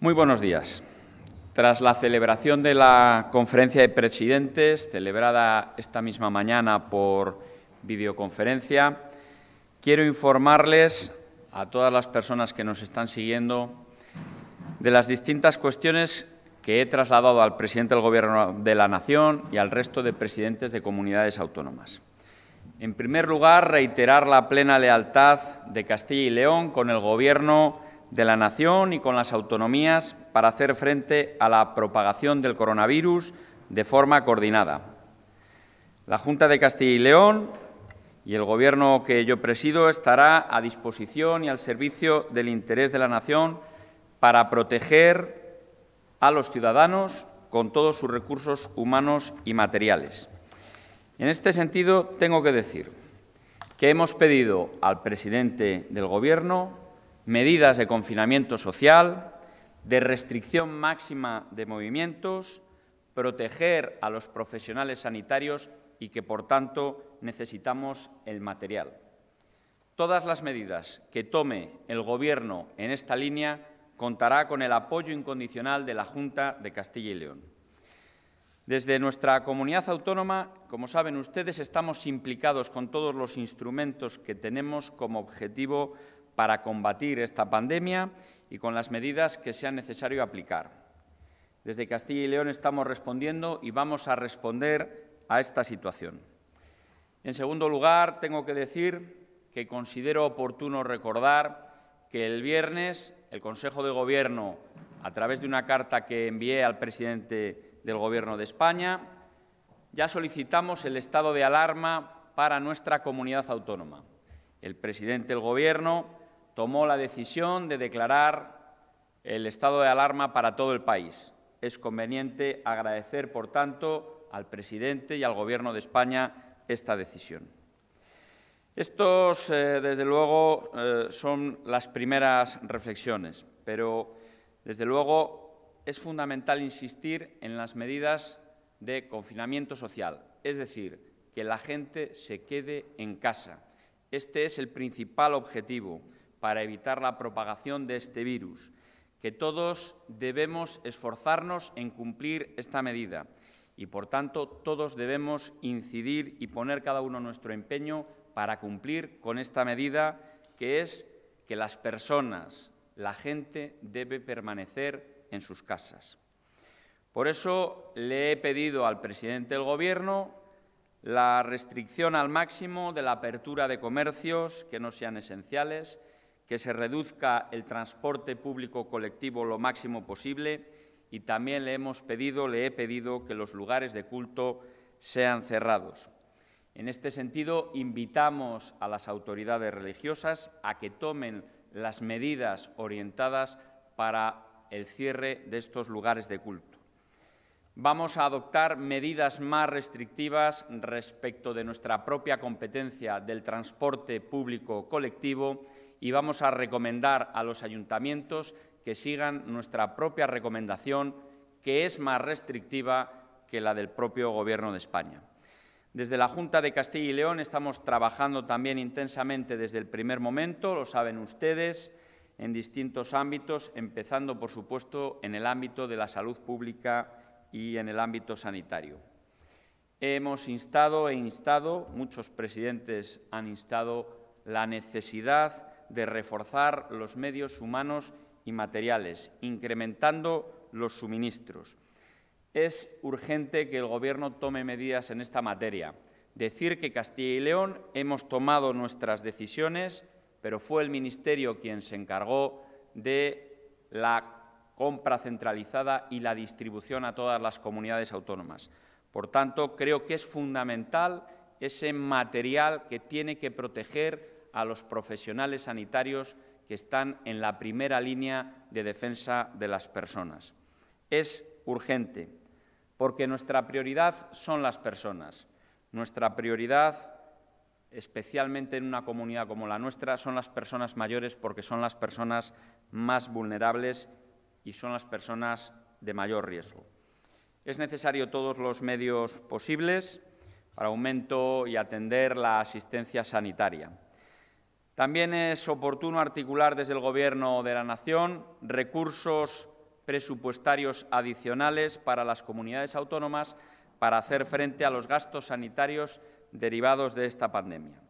Muy buenos días. Tras la celebración de la conferencia de presidentes, celebrada esta misma mañana por videoconferencia, quiero informarles a todas las personas que nos están siguiendo de las distintas cuestiones que he trasladado al presidente del Gobierno de la Nación y al resto de presidentes de comunidades autónomas. En primer lugar, reiterar la plena lealtad de Castilla y León con el Gobierno de la nación y con las autonomías para hacer frente a la propagación del coronavirus de forma coordinada. La Junta de Castilla y León y el Gobierno que yo presido estará a disposición y al servicio del interés de la nación para proteger a los ciudadanos con todos sus recursos humanos y materiales. En este sentido, tengo que decir que hemos pedido al presidente del Gobierno medidas de confinamiento social, de restricción máxima de movimientos, proteger a los profesionales sanitarios y que, por tanto, necesitamos el material. Todas las medidas que tome el Gobierno en esta línea contará con el apoyo incondicional de la Junta de Castilla y León. Desde nuestra comunidad autónoma, como saben ustedes, estamos implicados con todos los instrumentos que tenemos como objetivo para combatir esta pandemia y con las medidas que sea necesario aplicar. Desde Castilla y León estamos respondiendo y vamos a responder a esta situación. En segundo lugar, tengo que decir que considero oportuno recordar que el viernes el Consejo de Gobierno, a través de una carta que envié al presidente del Gobierno de España, ya solicitamos el estado de alarma para nuestra comunidad autónoma. El presidente del Gobierno tomó la decisión de declarar el estado de alarma para todo el país. Es conveniente agradecer, por tanto, al presidente y al Gobierno de España esta decisión. Estos, eh, desde luego, eh, son las primeras reflexiones, pero, desde luego, es fundamental insistir en las medidas de confinamiento social, es decir, que la gente se quede en casa. Este es el principal objetivo para evitar la propagación de este virus, que todos debemos esforzarnos en cumplir esta medida y, por tanto, todos debemos incidir y poner cada uno nuestro empeño para cumplir con esta medida, que es que las personas, la gente, debe permanecer en sus casas. Por eso le he pedido al presidente del Gobierno la restricción al máximo de la apertura de comercios que no sean esenciales, que se reduzca el transporte público colectivo lo máximo posible y también le hemos pedido, le he pedido que los lugares de culto sean cerrados. En este sentido, invitamos a las autoridades religiosas a que tomen las medidas orientadas para el cierre de estos lugares de culto. Vamos a adoptar medidas más restrictivas respecto de nuestra propia competencia del transporte público colectivo y vamos a recomendar a los ayuntamientos que sigan nuestra propia recomendación, que es más restrictiva que la del propio Gobierno de España. Desde la Junta de Castilla y León estamos trabajando también intensamente desde el primer momento, lo saben ustedes, en distintos ámbitos, empezando, por supuesto, en el ámbito de la salud pública y en el ámbito sanitario. Hemos instado e instado, muchos presidentes han instado, la necesidad de reforzar los medios humanos y materiales, incrementando los suministros. Es urgente que el Gobierno tome medidas en esta materia. Decir que Castilla y León hemos tomado nuestras decisiones, pero fue el Ministerio quien se encargó de la compra centralizada y la distribución a todas las comunidades autónomas. Por tanto, creo que es fundamental ese material que tiene que proteger a los profesionales sanitarios que están en la primera línea de defensa de las personas. Es urgente, porque nuestra prioridad son las personas. Nuestra prioridad, especialmente en una comunidad como la nuestra, son las personas mayores porque son las personas más vulnerables y son las personas de mayor riesgo. Es necesario todos los medios posibles para aumento y atender la asistencia sanitaria. También es oportuno articular desde el Gobierno de la Nación recursos presupuestarios adicionales para las comunidades autónomas para hacer frente a los gastos sanitarios derivados de esta pandemia.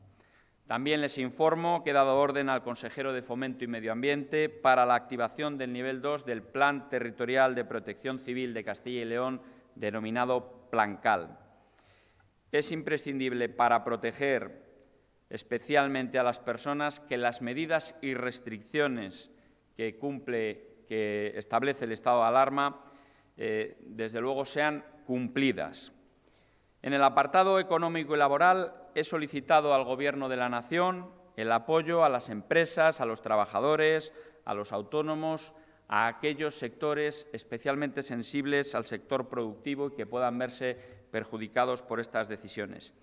También les informo que he dado orden al consejero de Fomento y Medio Ambiente para la activación del nivel 2 del Plan Territorial de Protección Civil de Castilla y León, denominado Plancal. Es imprescindible para proteger especialmente a las personas que las medidas y restricciones que que establece el estado de alarma, eh, desde luego sean cumplidas. En el apartado económico y laboral he solicitado al Gobierno de la Nación el apoyo a las empresas, a los trabajadores, a los autónomos, a aquellos sectores especialmente sensibles al sector productivo y que puedan verse perjudicados por estas decisiones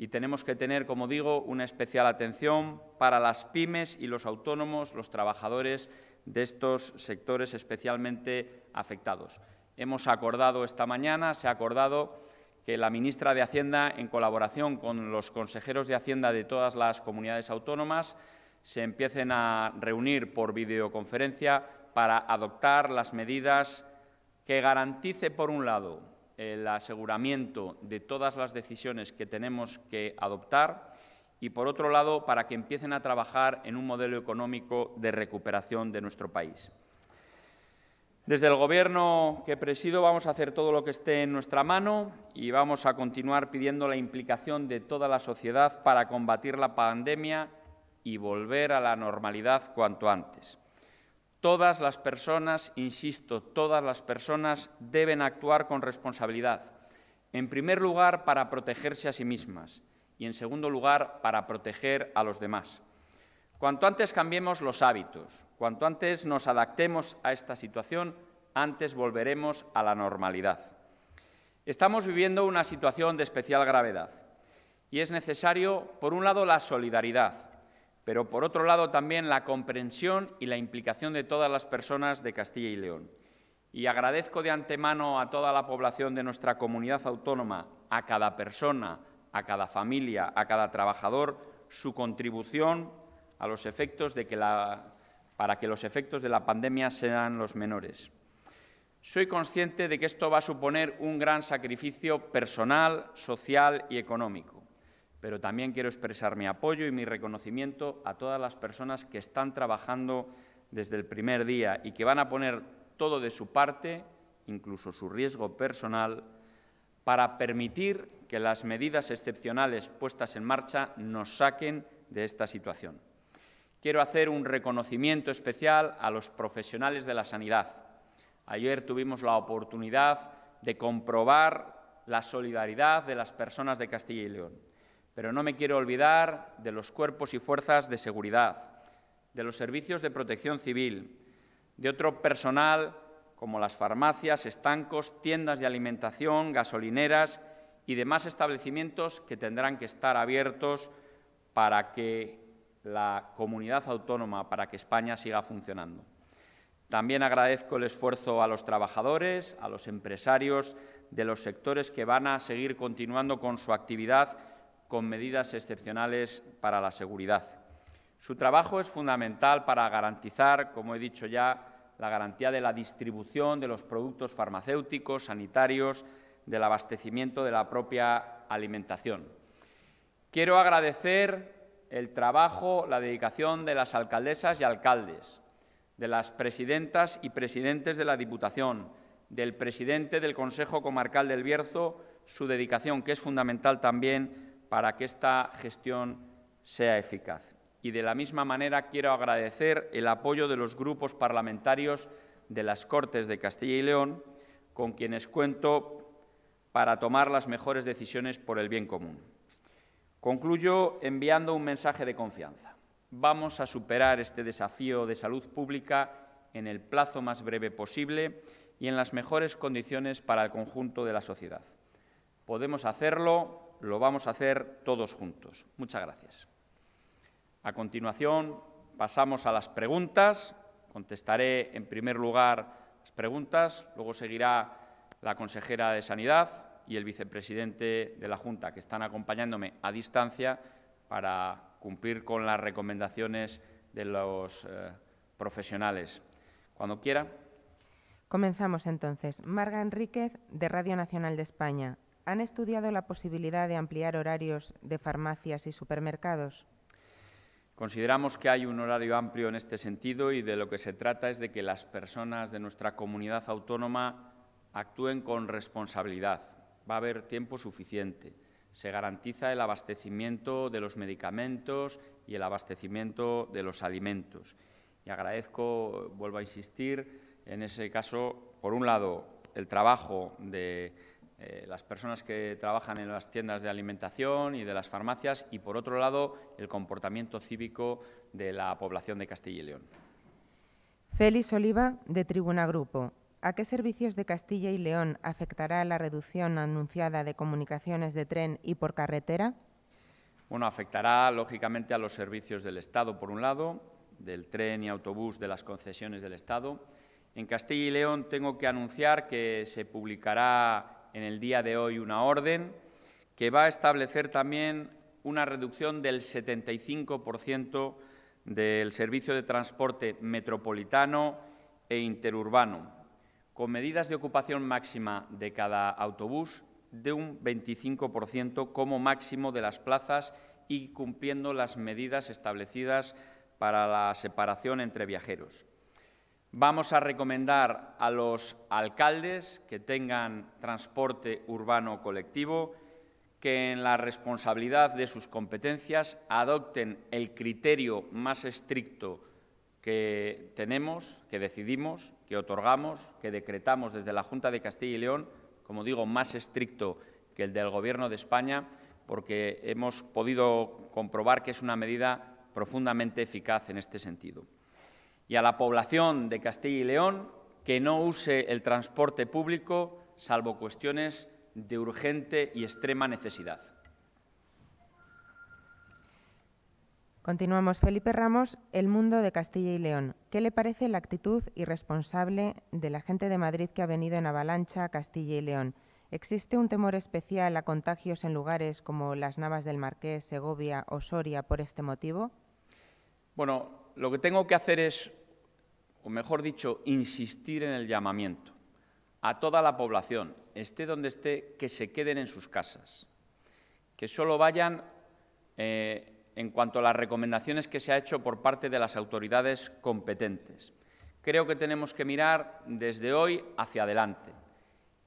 y tenemos que tener, como digo, una especial atención para las pymes y los autónomos, los trabajadores de estos sectores especialmente afectados. Hemos acordado esta mañana, se ha acordado que la ministra de Hacienda, en colaboración con los consejeros de Hacienda de todas las comunidades autónomas, se empiecen a reunir por videoconferencia para adoptar las medidas que garantice, por un lado, el aseguramiento de todas las decisiones que tenemos que adoptar y, por otro lado, para que empiecen a trabajar en un modelo económico de recuperación de nuestro país. Desde el Gobierno que presido vamos a hacer todo lo que esté en nuestra mano y vamos a continuar pidiendo la implicación de toda la sociedad para combatir la pandemia y volver a la normalidad cuanto antes. Todas las personas, insisto, todas las personas deben actuar con responsabilidad. En primer lugar, para protegerse a sí mismas y, en segundo lugar, para proteger a los demás. Cuanto antes cambiemos los hábitos, cuanto antes nos adaptemos a esta situación, antes volveremos a la normalidad. Estamos viviendo una situación de especial gravedad y es necesario, por un lado, la solidaridad, pero por otro lado también la comprensión y la implicación de todas las personas de Castilla y León. Y agradezco de antemano a toda la población de nuestra comunidad autónoma, a cada persona, a cada familia, a cada trabajador, su contribución a los efectos de que para que los efectos de la pandemia sean los menores. Soy consciente de que esto va a suponer un gran sacrificio personal, social y económico pero también quiero expresar mi apoyo y mi reconocimiento a todas las personas que están trabajando desde el primer día y que van a poner todo de su parte, incluso su riesgo personal, para permitir que las medidas excepcionales puestas en marcha nos saquen de esta situación. Quiero hacer un reconocimiento especial a los profesionales de la sanidad. Ayer tuvimos la oportunidad de comprobar la solidaridad de las personas de Castilla y León pero no me quiero olvidar de los cuerpos y fuerzas de seguridad, de los servicios de protección civil, de otro personal como las farmacias, estancos, tiendas de alimentación, gasolineras y demás establecimientos que tendrán que estar abiertos para que la comunidad autónoma, para que España siga funcionando. También agradezco el esfuerzo a los trabajadores, a los empresarios de los sectores que van a seguir continuando con su actividad con medidas excepcionales para la seguridad. Su trabajo es fundamental para garantizar, como he dicho ya, la garantía de la distribución de los productos farmacéuticos, sanitarios, del abastecimiento de la propia alimentación. Quiero agradecer el trabajo, la dedicación de las alcaldesas y alcaldes, de las presidentas y presidentes de la Diputación, del presidente del Consejo Comarcal del Bierzo, su dedicación, que es fundamental también para que esta gestión sea eficaz. Y de la misma manera quiero agradecer el apoyo de los grupos parlamentarios de las Cortes de Castilla y León, con quienes cuento para tomar las mejores decisiones por el bien común. Concluyo enviando un mensaje de confianza. Vamos a superar este desafío de salud pública en el plazo más breve posible y en las mejores condiciones para el conjunto de la sociedad. Podemos hacerlo lo vamos a hacer todos juntos. Muchas gracias. A continuación, pasamos a las preguntas. Contestaré en primer lugar las preguntas, luego seguirá la consejera de Sanidad y el vicepresidente de la Junta, que están acompañándome a distancia para cumplir con las recomendaciones de los eh, profesionales. Cuando quiera. Comenzamos entonces. Marga Enríquez, de Radio Nacional de España. ¿han estudiado la posibilidad de ampliar horarios de farmacias y supermercados? Consideramos que hay un horario amplio en este sentido y de lo que se trata es de que las personas de nuestra comunidad autónoma actúen con responsabilidad. Va a haber tiempo suficiente. Se garantiza el abastecimiento de los medicamentos y el abastecimiento de los alimentos. Y agradezco, vuelvo a insistir, en ese caso, por un lado, el trabajo de eh, las personas que trabajan en las tiendas de alimentación y de las farmacias y, por otro lado, el comportamiento cívico de la población de Castilla y León. Félix Oliva, de Tribuna Grupo. ¿A qué servicios de Castilla y León afectará la reducción anunciada de comunicaciones de tren y por carretera? Bueno, afectará lógicamente a los servicios del Estado, por un lado, del tren y autobús de las concesiones del Estado. En Castilla y León tengo que anunciar que se publicará en el día de hoy una orden que va a establecer también una reducción del 75% del servicio de transporte metropolitano e interurbano, con medidas de ocupación máxima de cada autobús de un 25% como máximo de las plazas y cumpliendo las medidas establecidas para la separación entre viajeros. Vamos a recomendar a los alcaldes que tengan transporte urbano colectivo, que en la responsabilidad de sus competencias adopten el criterio más estricto que tenemos, que decidimos, que otorgamos, que decretamos desde la Junta de Castilla y León, como digo, más estricto que el del Gobierno de España, porque hemos podido comprobar que es una medida profundamente eficaz en este sentido y a la población de Castilla y León que no use el transporte público salvo cuestiones de urgente y extrema necesidad. Continuamos. Felipe Ramos, El Mundo de Castilla y León. ¿Qué le parece la actitud irresponsable de la gente de Madrid que ha venido en avalancha a Castilla y León? ¿Existe un temor especial a contagios en lugares como las Navas del Marqués, Segovia o Soria por este motivo? Bueno, lo que tengo que hacer es o mejor dicho, insistir en el llamamiento a toda la población, esté donde esté, que se queden en sus casas, que solo vayan eh, en cuanto a las recomendaciones que se ha hecho por parte de las autoridades competentes. Creo que tenemos que mirar desde hoy hacia adelante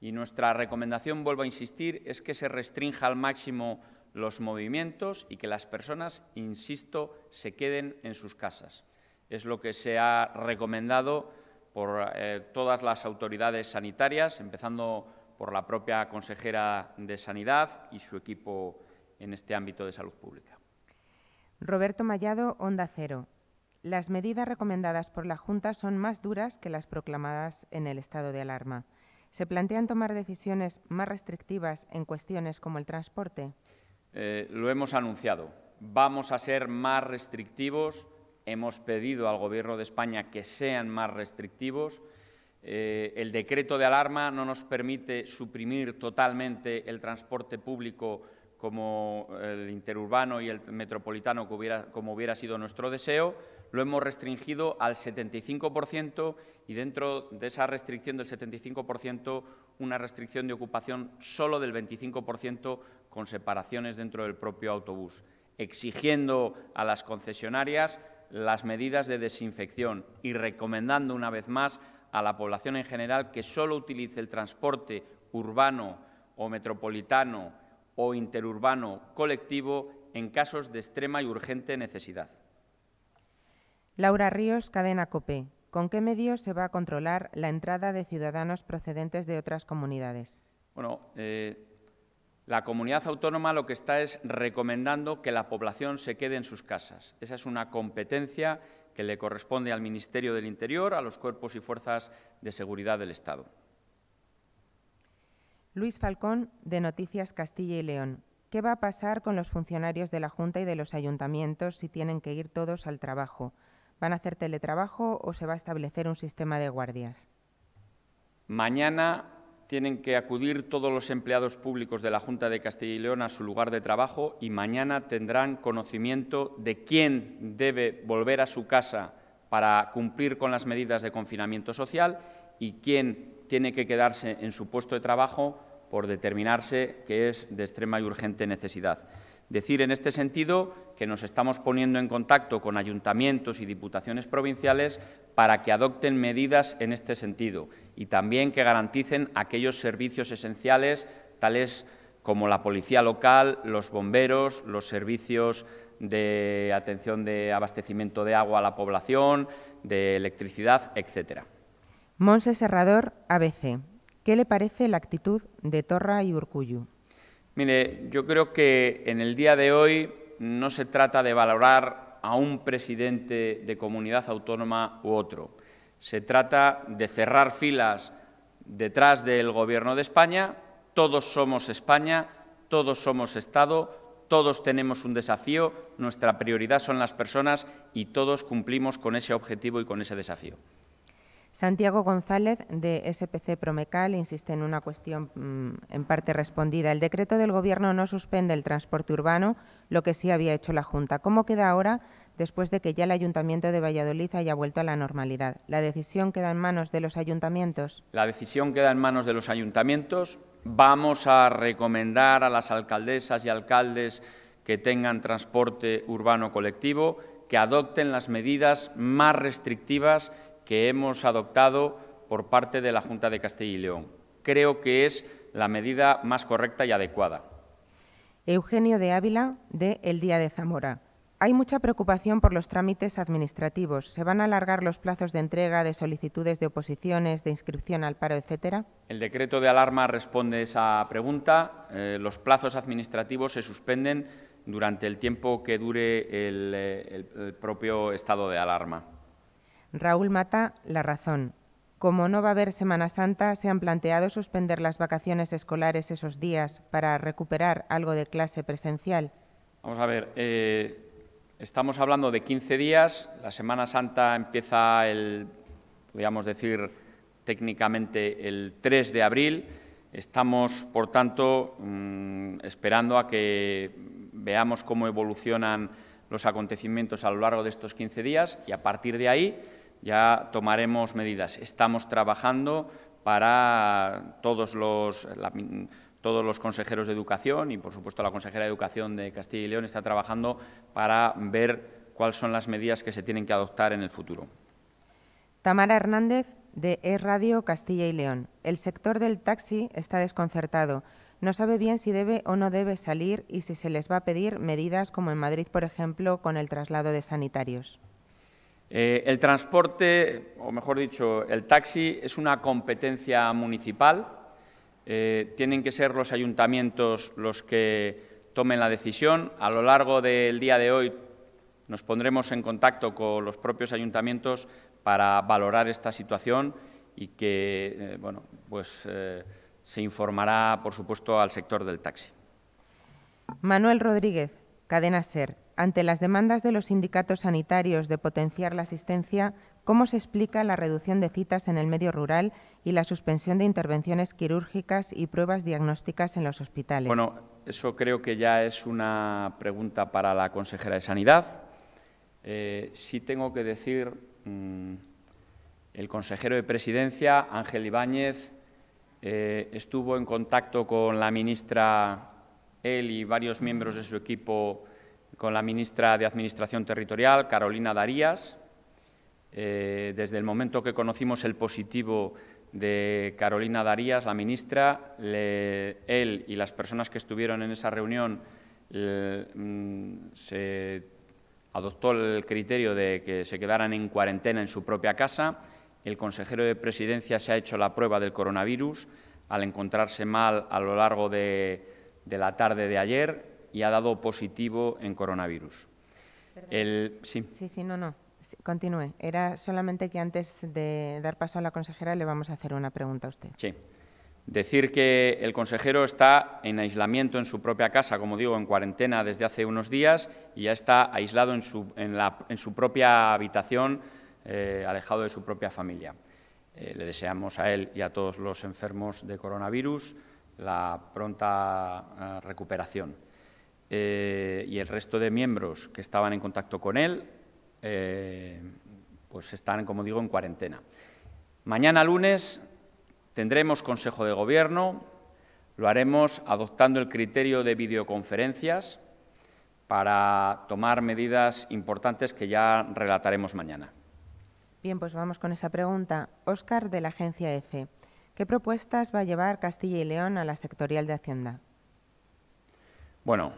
y nuestra recomendación, vuelvo a insistir, es que se restrinja al máximo los movimientos y que las personas, insisto, se queden en sus casas. Es lo que se ha recomendado por eh, todas las autoridades sanitarias, empezando por la propia consejera de Sanidad y su equipo en este ámbito de salud pública. Roberto Mallado, Onda Cero. Las medidas recomendadas por la Junta son más duras que las proclamadas en el estado de alarma. ¿Se plantean tomar decisiones más restrictivas en cuestiones como el transporte? Eh, lo hemos anunciado. Vamos a ser más restrictivos hemos pedido al Gobierno de España que sean más restrictivos. Eh, el decreto de alarma no nos permite suprimir totalmente el transporte público como el interurbano y el metropolitano, como hubiera sido nuestro deseo, lo hemos restringido al 75% y dentro de esa restricción del 75%, una restricción de ocupación solo del 25% con separaciones dentro del propio autobús, exigiendo a las concesionarias las medidas de desinfección y recomendando una vez más a la población en general que solo utilice el transporte urbano o metropolitano o interurbano colectivo en casos de extrema y urgente necesidad. Laura Ríos, Cadena COPE. ¿Con qué medios se va a controlar la entrada de ciudadanos procedentes de otras comunidades? Bueno, eh, la comunidad autónoma lo que está es recomendando que la población se quede en sus casas. Esa es una competencia que le corresponde al Ministerio del Interior, a los cuerpos y fuerzas de seguridad del Estado. Luis Falcón, de Noticias Castilla y León. ¿Qué va a pasar con los funcionarios de la Junta y de los ayuntamientos si tienen que ir todos al trabajo? ¿Van a hacer teletrabajo o se va a establecer un sistema de guardias? Mañana tienen que acudir todos los empleados públicos de la Junta de Castilla y León a su lugar de trabajo y mañana tendrán conocimiento de quién debe volver a su casa para cumplir con las medidas de confinamiento social y quién tiene que quedarse en su puesto de trabajo por determinarse que es de extrema y urgente necesidad. Decir en este sentido que nos estamos poniendo en contacto con ayuntamientos y diputaciones provinciales para que adopten medidas en este sentido y también que garanticen aquellos servicios esenciales tales como la policía local, los bomberos, los servicios de atención de abastecimiento de agua a la población, de electricidad, etc. Monse Serrador, ABC. ¿Qué le parece la actitud de Torra y Urcuyu? Mire, yo creo que en el día de hoy no se trata de valorar a un presidente de comunidad autónoma u otro. Se trata de cerrar filas detrás del Gobierno de España. Todos somos España, todos somos Estado, todos tenemos un desafío, nuestra prioridad son las personas y todos cumplimos con ese objetivo y con ese desafío. Santiago González, de SPC Promecal, insiste en una cuestión mm, en parte respondida. El decreto del Gobierno no suspende el transporte urbano, lo que sí había hecho la Junta. ¿Cómo queda ahora después de que ya el Ayuntamiento de Valladolid haya vuelto a la normalidad? ¿La decisión queda en manos de los ayuntamientos? La decisión queda en manos de los ayuntamientos. Vamos a recomendar a las alcaldesas y alcaldes que tengan transporte urbano colectivo que adopten las medidas más restrictivas que hemos adoptado por parte de la Junta de Castilla y León. Creo que es la medida más correcta y adecuada. Eugenio de Ávila, de El Día de Zamora. Hay mucha preocupación por los trámites administrativos. ¿Se van a alargar los plazos de entrega de solicitudes de oposiciones, de inscripción al paro, etcétera? El decreto de alarma responde esa pregunta. Eh, los plazos administrativos se suspenden durante el tiempo que dure el eh, propio estado de alarma. Raúl Mata, La Razón. Como no va a haber Semana Santa, se han planteado suspender las vacaciones escolares esos días para recuperar algo de clase presencial. Vamos a ver, eh, estamos hablando de 15 días, la Semana Santa empieza el, podríamos decir técnicamente el 3 de abril, estamos por tanto mm, esperando a que veamos cómo evolucionan los acontecimientos a lo largo de estos 15 días y a partir de ahí ya tomaremos medidas. Estamos trabajando para todos los, todos los consejeros de educación y, por supuesto, la consejera de educación de Castilla y León está trabajando para ver cuáles son las medidas que se tienen que adoptar en el futuro. Tamara Hernández, de E Radio Castilla y León. El sector del taxi está desconcertado. No sabe bien si debe o no debe salir y si se les va a pedir medidas como en Madrid, por ejemplo, con el traslado de sanitarios. Eh, el transporte, o mejor dicho, el taxi, es una competencia municipal. Eh, tienen que ser los ayuntamientos los que tomen la decisión. A lo largo del día de hoy nos pondremos en contacto con los propios ayuntamientos para valorar esta situación y que, eh, pues, se informará, por supuesto, al sector del taxi. Manuel Rodríguez, Cadena Ser ante las demandas de los sindicatos sanitarios de potenciar la asistencia, ¿cómo se explica la reducción de citas en el medio rural y la suspensión de intervenciones quirúrgicas y pruebas diagnósticas en los hospitales? Bueno, eso creo que ya es una pregunta para la consejera de Sanidad. Eh, sí tengo que decir, mm, el consejero de Presidencia, Ángel Ibáñez, eh, estuvo en contacto con la ministra, él y varios miembros de su equipo con la ministra de Administración Territorial, Carolina Darías. Eh, desde el momento que conocimos el positivo de Carolina Darías, la ministra, él y las personas que estuvieron en esa reunión mm, se adoptó el criterio de que se quedaran en cuarentena en su propia casa. El consejero de Presidencia se ha hecho la prueba del coronavirus al encontrarse mal a lo largo de la tarde de ayer y ha dado positivo en coronavirus. sí. sí, no, no. continúe. Era solamente que antes de dar paso a la consejera le vamos a hacer una pregunta a usted. Sí. Decir que el consejero está en aislamiento en su propia casa, como digo, en cuarentena desde hace unos días y ya está aislado en su, propia habitación, eh, alejado de su propia familia. Eh, le deseamos a él y a todos los enfermos de coronavirus la pronta eh, recuperación. Eh, y el resto de miembros que estaban en contacto con él, eh, pues están, como digo, en cuarentena. Mañana lunes tendremos Consejo de Gobierno, lo haremos adoptando el criterio de videoconferencias para tomar medidas importantes que ya relataremos mañana. Bien, pues vamos con esa pregunta. Óscar, de la agencia EFE. ¿Qué propuestas va a llevar Castilla y León a la sectorial de Hacienda? Bueno,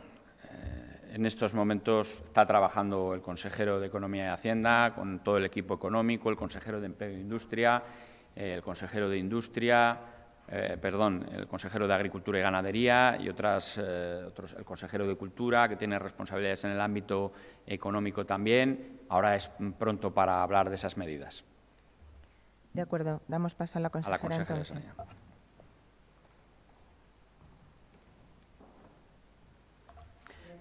en estos momentos está trabajando el consejero de Economía y Hacienda con todo el equipo económico, el consejero de Empleo e Industria, eh, el consejero de Industria, eh, perdón, el consejero de Agricultura y Ganadería y otras, eh, otros, el consejero de Cultura, que tiene responsabilidades en el ámbito económico también. Ahora es pronto para hablar de esas medidas. De acuerdo, damos paso a la consejera.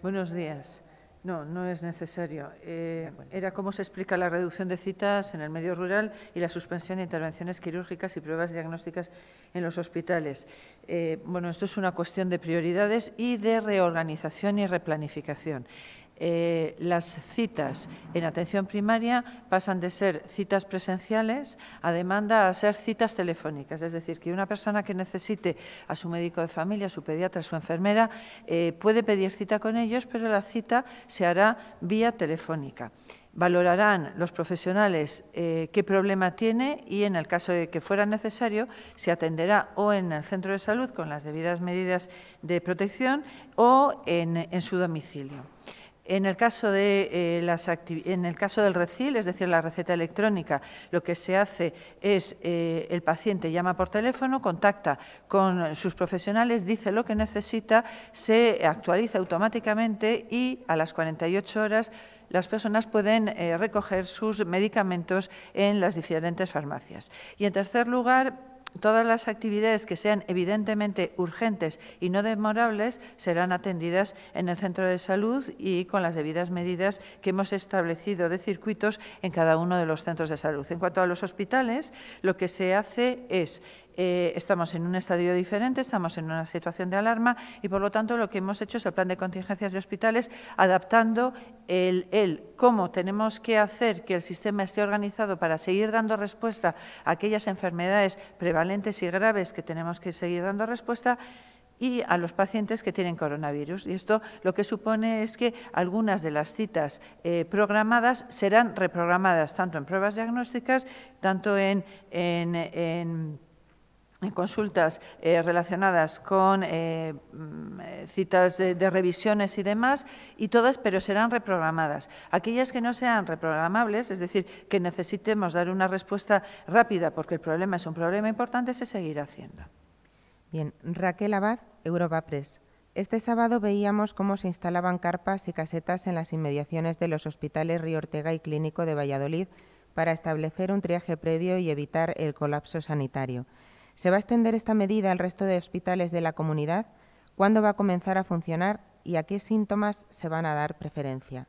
Buenos días. No, no es necesario. Eh, era cómo se explica la reducción de citas en el medio rural y la suspensión de intervenciones quirúrgicas y pruebas diagnósticas en los hospitales. Eh, bueno, esto es una cuestión de prioridades y de reorganización y replanificación. Eh, las citas en atención primaria pasan de ser citas presenciales a demanda a ser citas telefónicas. Es decir, que una persona que necesite a su médico de familia, su pediatra, su enfermera, eh, puede pedir cita con ellos, pero la cita se hará vía telefónica. Valorarán los profesionales eh, qué problema tiene y, en el caso de que fuera necesario, se atenderá o en el centro de salud con las debidas medidas de protección o en su domicilio. Eh, en el, caso del RECIL, es decir, la receta electrónica, lo que se hace es eh, el paciente llama por teléfono, contacta con sus profesionales, dice lo que necesita, se actualiza automáticamente y a las 48 horas las personas pueden eh, recoger sus medicamentos en las diferentes farmacias. Y en tercer lugar, todas las actividades que sean evidentemente urgentes y no demorables serán atendidas en el centro de salud y con las debidas medidas que hemos establecido de circuitos en cada uno de los centros de salud. En cuanto a los hospitales, lo que se hace es eh, estamos en un estadio diferente, estamos en una situación de alarma y, por lo tanto, lo que hemos hecho es el plan de contingencias de hospitales adaptando el, cómo tenemos que hacer que el sistema esté organizado para seguir dando respuesta a aquellas enfermedades prevalentes y graves que tenemos que seguir dando respuesta y a los pacientes que tienen coronavirus. Y esto lo que supone es que algunas de las citas eh, programadas serán reprogramadas, tanto en pruebas diagnósticas, tanto en consultas eh, relacionadas con eh, mm, eh, citas de, revisiones y demás, y todas, pero serán reprogramadas. Aquellas que no sean reprogramables, es decir, que necesitemos dar una respuesta rápida porque el problema es un problema importante, se seguirá haciendo. Bien, Raquel Abad, Europa Press. Este sábado veíamos cómo se instalaban carpas y casetas en las inmediaciones de los hospitales Río Ortega y Clínico de Valladolid para establecer un triaje previo y evitar el colapso sanitario. ¿Se va a extender esta medida al resto de hospitales de la comunidad? ¿Cuándo va a comenzar a funcionar y a qué síntomas se van a dar preferencia?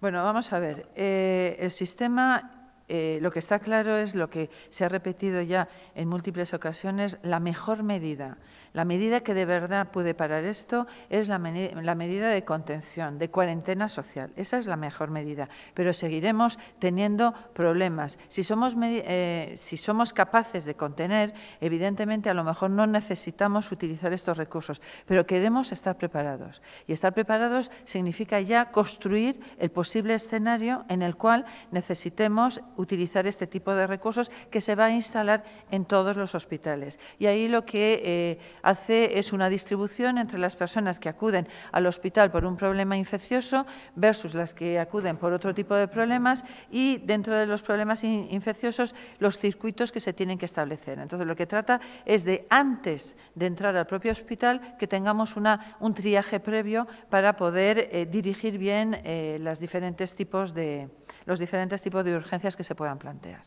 Bueno, vamos a ver. Eh, el sistema eh, lo que está claro es lo que se ha repetido ya en múltiples ocasiones, la mejor medida, la medida que de verdad puede parar esto es la, medida de contención, de cuarentena social. Esa es la mejor medida, pero seguiremos teniendo problemas. Si somos, eh, si somos capaces de contener, evidentemente a lo mejor no necesitamos utilizar estos recursos, pero queremos estar preparados. Y estar preparados significa ya construir el posible escenario en el cual necesitemos utilizar este tipo de recursos que se va a instalar en todos los hospitales. Y ahí lo que eh, hace es una distribución entre las personas que acuden al hospital por un problema infeccioso versus las que acuden por otro tipo de problemas y dentro de los problemas infecciosos los circuitos que se tienen que establecer. Entonces, lo que trata es de antes de entrar al propio hospital que tengamos una, un triaje previo para poder eh, dirigir bien eh, diferentes tipos de, los diferentes tipos de urgencias que se puedan plantear.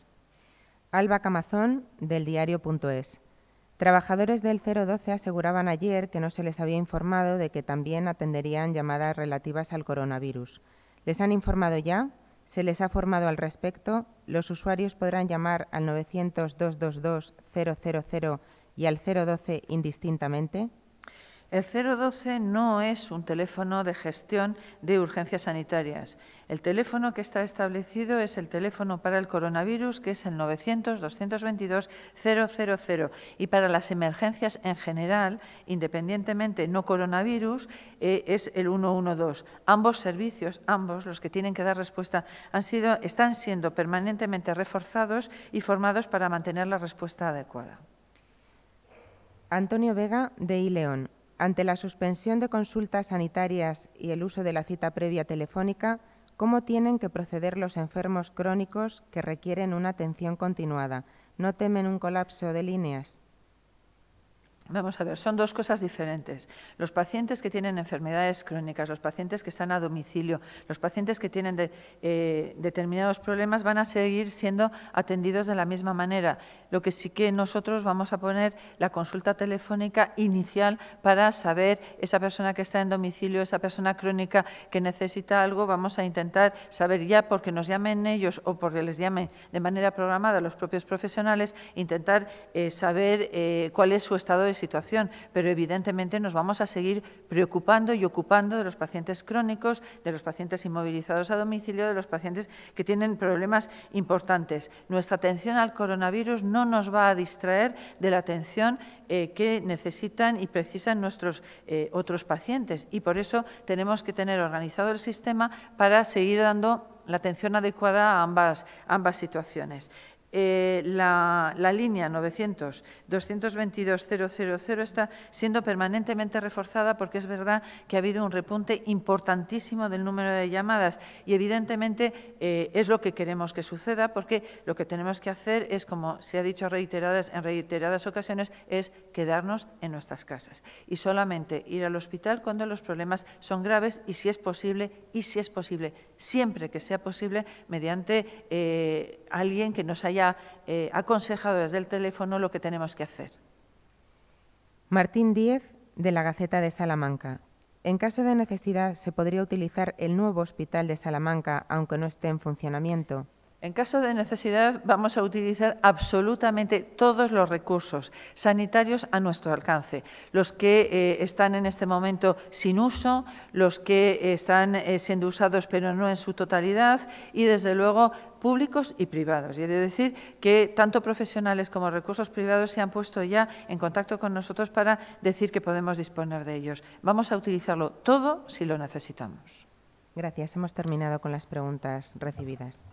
Alba Camazón, del diario.es. Trabajadores del 012 aseguraban ayer que no se les había informado de que también atenderían llamadas relativas al coronavirus. ¿Les han informado ya? ¿Se les ha formado al respecto? Los usuarios podrán llamar al 900-222-000 y al 012 indistintamente. El 012 no es un teléfono de gestión de urgencias sanitarias. El teléfono que está establecido es el teléfono para el coronavirus, que es el 900-222-000. Y para las emergencias en general, independientemente no coronavirus, eh, es el 112. Ambos servicios, ambos los que tienen que dar respuesta, han sido, están siendo permanentemente reforzados y formados para mantener la respuesta adecuada. Antonio Vega, de Ileón. Ante la suspensión de consultas sanitarias y el uso de la cita previa telefónica, ¿cómo tienen que proceder los enfermos crónicos que requieren una atención continuada? ¿No temen un colapso de líneas? Vamos a ver, son dos cosas diferentes. Los pacientes que tienen enfermedades crónicas, los pacientes que están a domicilio, los pacientes que tienen eh, determinados problemas van a seguir siendo atendidos de la misma manera. Lo que sí que nosotros vamos a poner la consulta telefónica inicial para saber esa persona que está en domicilio, esa persona crónica que necesita algo, vamos a intentar saber ya porque nos llamen ellos o porque les llamen de manera programada los propios profesionales, intentar eh, saber eh, cuál es su estado de situación, pero evidentemente nos vamos a seguir preocupando y ocupando de los pacientes crónicos, de los pacientes inmovilizados a domicilio, de los pacientes que tienen problemas importantes. Nuestra atención al coronavirus no nos va a distraer de la atención eh, que necesitan y precisan nuestros eh, otros pacientes y por eso tenemos que tener organizado el sistema para seguir dando la atención adecuada a ambas, ambas situaciones. Eh, la, línea 900-222-000 está siendo permanentemente reforzada porque es verdad que ha habido un repunte importantísimo del número de llamadas y evidentemente eh, es lo que queremos que suceda porque lo que tenemos que hacer es, como se ha dicho reiteradas, en reiteradas ocasiones, es quedarnos en nuestras casas y solamente ir al hospital cuando los problemas son graves y si es posible, y si es posible, siempre que sea posible, mediante eh, alguien que nos haya eh, aconsejado desde el del teléfono lo que tenemos que hacer. Martín Díez, de la Gaceta de Salamanca. En caso de necesidad, se podría utilizar el nuevo hospital de Salamanca, aunque no esté en funcionamiento. En caso de necesidad, vamos a utilizar absolutamente todos los recursos sanitarios a nuestro alcance, los que eh, están en este momento sin uso, los que eh, están eh, siendo usados pero no en su totalidad y, desde luego, públicos y privados. Y he de decir que tanto profesionales como recursos privados se han puesto ya en contacto con nosotros para decir que podemos disponer de ellos. Vamos a utilizarlo todo si lo necesitamos. Gracias. Hemos terminado con las preguntas recibidas.